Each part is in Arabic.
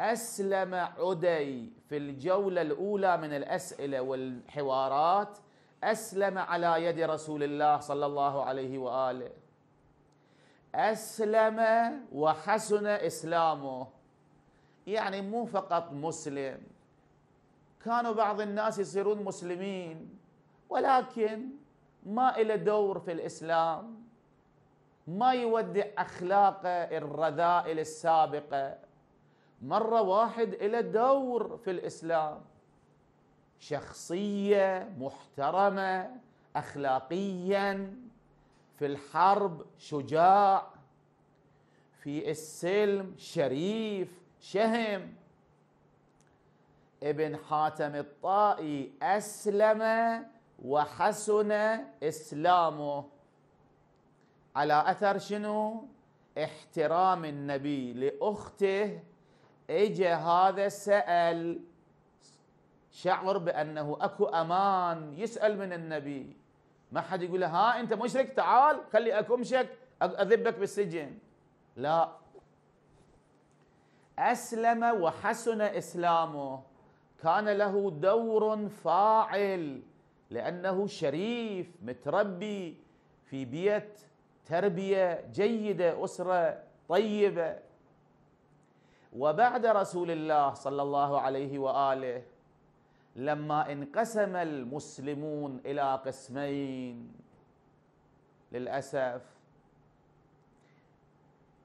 أسلم عدي في الجولة الأولى من الأسئلة والحوارات أسلم على يد رسول الله صلى الله عليه وآله أسلم وحسن إسلامه يعني مو فقط مسلم كانوا بعض الناس يصيرون مسلمين ولكن ما إلى دور في الإسلام ما يودع أخلاقه الرذائل السابقة مرة واحد إلى دور في الإسلام شخصية محترمة أخلاقيا في الحرب شجاع في السلم شريف شهم ابن حاتم الطائي أسلم وحسن إسلامه على أثر شنو احترام النبي لأخته اجى هذا سأل شعر بأنه أكو أمان يسأل من النبي ما حد يقول له ها أنت مشرك تعال خلي أكمشك أذبك بالسجن لا أسلم وحسن إسلامه كان له دور فاعل لأنه شريف متربي في بيت تربية جيدة أسرة طيبة وبعد رسول الله صلى الله عليه واله لما انقسم المسلمون الى قسمين للاسف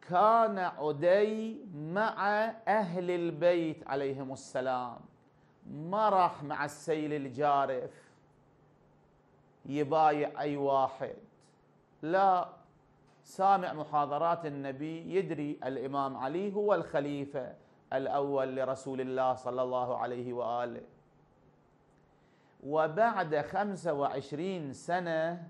كان عدي مع اهل البيت عليهم السلام ما راح مع السيل الجارف يبايع اي واحد لا سامع محاضرات النبي يدري الإمام علي هو الخليفة الأول لرسول الله صلى الله عليه وآله وبعد خمسة وعشرين سنة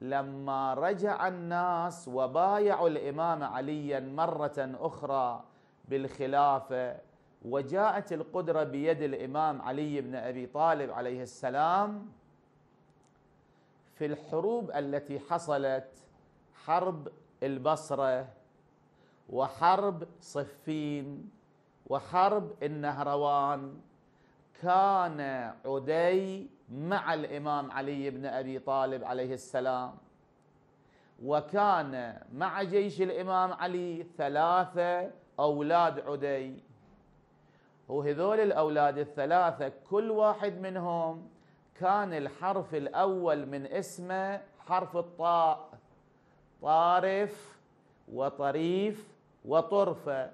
لما رجع الناس وبايعوا الإمام عليا مرة أخرى بالخلافة وجاءت القدرة بيد الإمام علي بن أبي طالب عليه السلام في الحروب التي حصلت حرب البصرة وحرب صفين وحرب النهروان كان عدي مع الإمام علي بن أبي طالب عليه السلام وكان مع جيش الإمام علي ثلاثة أولاد عدي وهذول الأولاد الثلاثة كل واحد منهم كان الحرف الأول من اسمه حرف الطاء طارف وطريف وطرفة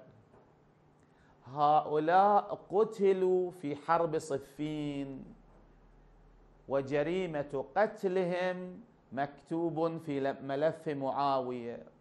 هؤلاء قتلوا في حرب صفين وجريمة قتلهم مكتوب في ملف معاوية